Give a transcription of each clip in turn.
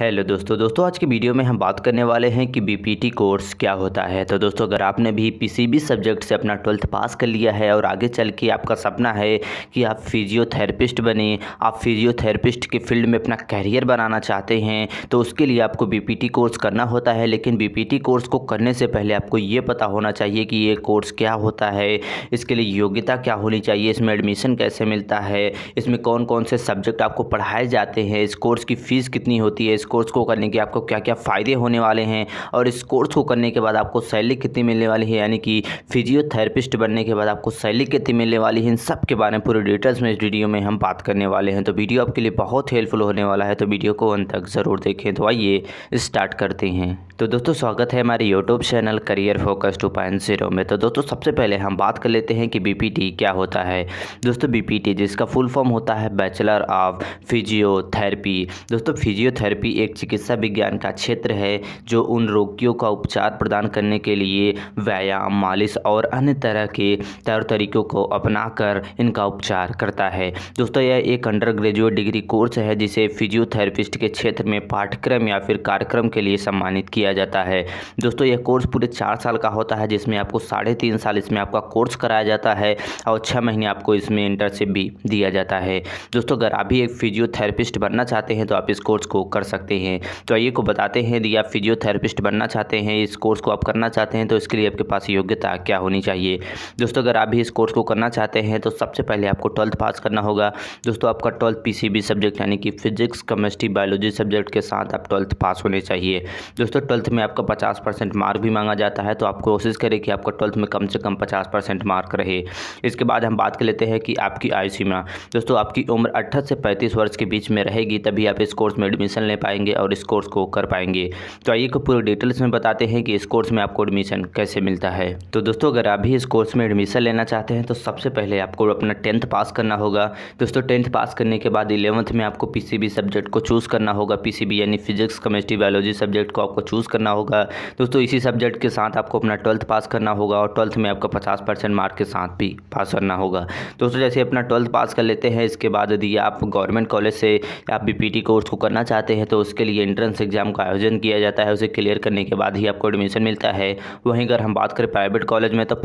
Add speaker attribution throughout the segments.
Speaker 1: hello दोस्तों दोस्तों आज के वीडियो में हम बात करने वाले हैं कि बीपीटी कोर्स क्या होता है तो दोस्तों अगर आपने भी किसी भी सब्जेक्ट से अपना ट्वेल्थ पास कर लिया है और आगे चल के आपका सपना है कि आप फिजियोथेरेपिस्ट बने आप फिजियोथेरेपिस्ट के फील्ड में अपना कैरियर बनाना चाहते हैं तो उसके लिए आपको बी कोर्स करना होता है लेकिन बी कोर्स को करने से पहले आपको ये पता होना चाहिए कि ये कोर्स क्या होता है इसके लिए योग्यता क्या होनी चाहिए इसमें एडमिशन कैसे मिलता है इसमें कौन कौन से सब्जेक्ट आपको पढ़ाए जाते हैं इस कोर्स की फ़ीस कितनी होती है इस कोर्स को करने के आपको क्या क्या फ़ायदे होने वाले हैं और इस कोर्स को करने के बाद आपको सैलरी कितनी मिलने वाली है यानी कि फिजियोथेरेपिस्ट बनने के बाद आपको सैलरी कितनी मिलने वाली है इन सब के बारे में पूरे डिटेल्स में इस वीडियो में हम बात करने वाले हैं तो वीडियो आपके लिए बहुत हेल्पफुल होने वाला है तो वीडियो को अंत तक ज़रूर देखें तो आइए स्टार्ट करते हैं तो दोस्तों स्वागत है हमारे YouTube channel career focus two point zero में तो दोस्तों सबसे पहले हम बात कर लेते हैं कि बी क्या होता है दोस्तों बी जिसका फुल फॉर्म होता है बैचलर ऑफ फिजियोथेरेपी दोस्तों फिजियोथेरेपी भी एक चिकित्सा विज्ञान का क्षेत्र है जो उन रोगियों का उपचार प्रदान करने के लिए व्यायाम मालिश और अन्य तरह के तौर तरीकों को अपनाकर इनका उपचार करता है दोस्तों यह एक अंडर ग्रेजुएट डिग्री कोर्स है जिसे फिजियोथेरेपिस्ट के क्षेत्र में पाठ्यक्रम या फिर कार्यक्रम के लिए सम्मानित किया जाता है दोस्तों यह कोर्स पूरे चार साल का होता है जिसमें आपको साढ़े तीन साल इसमें आपका कोर्स कराया जाता है और छः महीने आपको इसमें इंटर्नशिप भी दिया जाता है दोस्तों अगर आप भी एक फिजियोथेरेपिस्ट बनना चाहते हैं तो आप इस कोर्स को कर सकते सकते हैं तो आइए को बताते हैं यदि आप फिजियोथेरेपिस्ट बनना चाहते हैं इस कोर्स को आप करना चाहते हैं तो इसके लिए आपके पास योग्यता क्या होनी चाहिए दोस्तों अगर आप भी इस कोर्स को करना चाहते हैं तो सबसे पहले आपको ट्वेल्थ पास करना होगा दोस्तों आपका ट्वेल्थ पीसीबी सब्जेक्ट यानी कि फिजिक्स केमिस्ट्री बायोलॉजी सब्जेक्ट के साथ आप ट्वेल्थ पास होने चाहिए दोस्तों ट्वेल्थ में आपका पचास परसेंट मार्क भी मांगा जाता है तो आप कोशिश करें कि आपका ट्वेल्थ में कम से कम पचास परसेंट मार्क रहे इसके बाद हम बात कर लेते हैं कि आपकी आयु सीमा दोस्तों आपकी उम्र अट्ठारह से पैंतीस वर्ष के बीच में रहेगी तभी आप इस कोर्स में एडमिशन ले पाए पाएंगे और इस कोर्स को कर पाएंगे तो आइए को पूरे डिटेल्स में बताते हैं कि इस कोर्स में आपको एडमिशन कैसे मिलता है तो दोस्तों अगर आप भी इस कोर्स में एडमिशन लेना चाहते हैं तो सबसे पहले आपको अपना टेंथ पास करना होगा दोस्तों टेंथ पास करने के बाद इलेवंथ में आपको पीसीबी सब्जेक्ट को चूज़ करना होगा पीसीबी यानी फिजिक्स केमिस्ट्री बायोलॉजी सब्जेक्ट को आपको चूज़ करना होगा दोस्तों इसी सब्जेक्ट के साथ आपको अपना ट्वेल्थ पास करना होगा और ट्वेल्थ में आपका पचास परसेंट मार्क के साथ भी पास करना होगा दोस्तों जैसे अपना ट्वेल्थ पास कर लेते हैं इसके बाद यदि आप गवर्नमेंट कॉलेज से आप बी कोर्स को करना चाहते हैं तो उसके लिए एंट्रेंस एग्ज़ाम का आयोजन किया जाता है उसे क्लियर करने के बाद ही आपको एडमिशन मिलता है वहीं अगर हम बात करें प्राइवेट कॉलेज में तो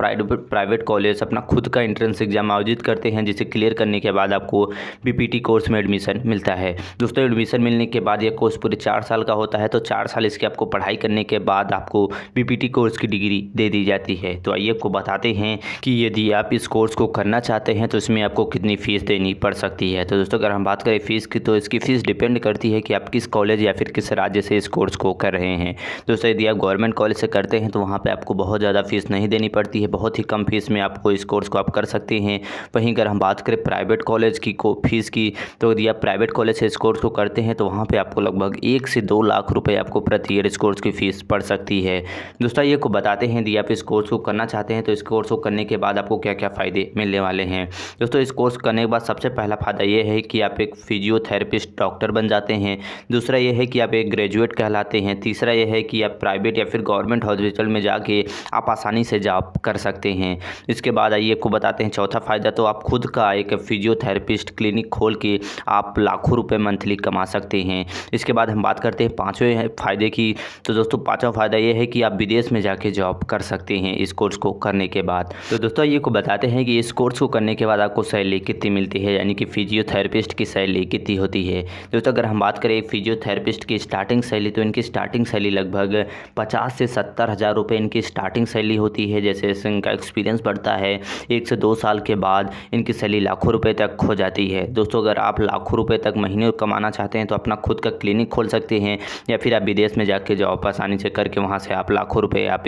Speaker 1: प्राइवेट कॉलेज अपना खुद का एंट्रेंस एग्ज़ाम आयोजित करते हैं जिसे क्लियर करने के बाद आपको बी कोर्स में एडमिशन मिलता है दोस्तों एडमिशन मिलने के बाद यह कोर्स पूरे चार साल का होता है तो चार साल इसकी आपको पढ़ाई करने के बाद आपको बी कोर्स की डिग्री दे दी जाती है तो आइए आपको बताते हैं कि यदि आप इस कोर्स को करना चाहते हैं तो इसमें आपको कितनी फ़ीस देनी पड़ सकती है तो दोस्तों अगर हम बात करें फ़ीस की तो इसकी फ़ीस डिपेंड करती है कि आप किस कॉलेज कॉलेज या फिर किस राज्य से इस कोर्स को कर रहे हैं दोस्तों यदि आप गवर्नमेंट कॉलेज से करते हैं तो वहाँ पर आपको बहुत ज़्यादा फ़ीस नहीं देनी पड़ती है बहुत ही कम फीस में आपको इस कोर्स को आप कर सकते हैं वहीं अगर हम बात करें प्राइवेट कॉलेज की को फीस की तो यदि आप प्राइवेट कॉलेज से इस कोर्स को करते हैं तो वहाँ पर आपको लगभग एक से दो लाख रुपये आपको प्रति ईयर इस कोर्स की फ़ीस पड़ सकती है दोस्तों ये को बताते हैं यदि आप इस कोर्स को करना चाहते हैं तो इस कोर्स को करने के बाद आपको क्या क्या फ़ायदे मिलने वाले हैं दोस्तों इस कोर्स करने के बाद सबसे पहला फ़ायदा ये है कि आप एक फिजियोथेरेपिस्ट डॉक्टर बन जाते हैं दूसरा दूसरा ये है कि आप एक ग्रेजुएट कहलाते हैं तीसरा यह है कि आप प्राइवेट या फिर गवर्नमेंट हॉस्पिटल में जाके आप आसानी से जॉब कर सकते हैं इसके बाद आइए आपको बताते हैं चौथा फ़ायदा तो आप खुद का एक फिजियोथेरेपिस्ट क्लिनिक खोल के आप लाखों रुपये मंथली कमा सकते हैं इसके बाद हम बात करते हैं पाँचवें फ़ायदे की तो दोस्तों पाँचवा फ़ायदा ये है कि आप विदेश में जाके जॉब कर सकते हैं इस कोर्स को करने के बाद तो दोस्तों ये को बताते हैं कि इस कोर्स को करने के बाद आपको सैलरी कितनी मिलती है यानी कि फिजियोथेरेपिस्ट की सैलरी कितनी होती है दोस्तों अगर हम बात करें फिजियो फिजियोथेरेपिस्ट की स्टार्टिंग सैली तो इनकी स्टार्टिंग सैली लगभग पचास से सत्तर हज़ार रुपये इनकी स्टार्टिंग सैली होती है जैसे इनका एक्सपीरियंस बढ़ता है एक से दो साल के बाद इनकी सैली लाखों रुपये तक हो जाती है दोस्तों अगर आप लाखों रुपये तक महीने कमाना चाहते हैं तो अपना खुद का क्लिनिक खोल सकते हैं या फिर आप विदेश में जाके जॉब आसानी से करके वहाँ से आप लाखों रुपये आप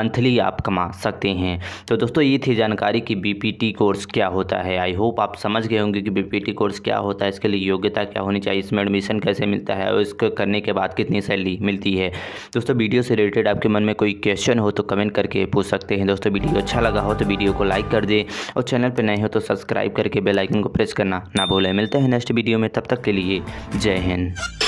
Speaker 1: मंथली आप कमा सकते हैं तो दोस्तों ये थी जानकारी कि बी कोर्स क्या होता है आई होप आप समझ गए होंगे कि बी कोर्स क्या होता है इसके लिए योग्यता क्या होनी चाहिए इसमें एडमिशन कैसे मिलता है और इसको करने के बाद कितनी सैलरी मिलती है दोस्तों वीडियो से रिलेटेड आपके मन में कोई क्वेश्चन हो तो कमेंट करके पूछ सकते हैं दोस्तों वीडियो अच्छा लगा हो तो वीडियो को लाइक कर दें और चैनल पर नए हो तो सब्सक्राइब करके बेलाइकन को प्रेस करना ना भूलें मिलते हैं नेक्स्ट वीडियो में तब तक के लिए जय हिंद